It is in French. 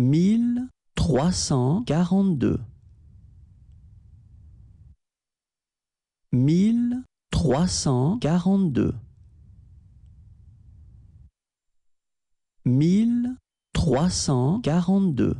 mille trois cent quarante-deux mille trois cent quarante-deux mille trois cent quarante-deux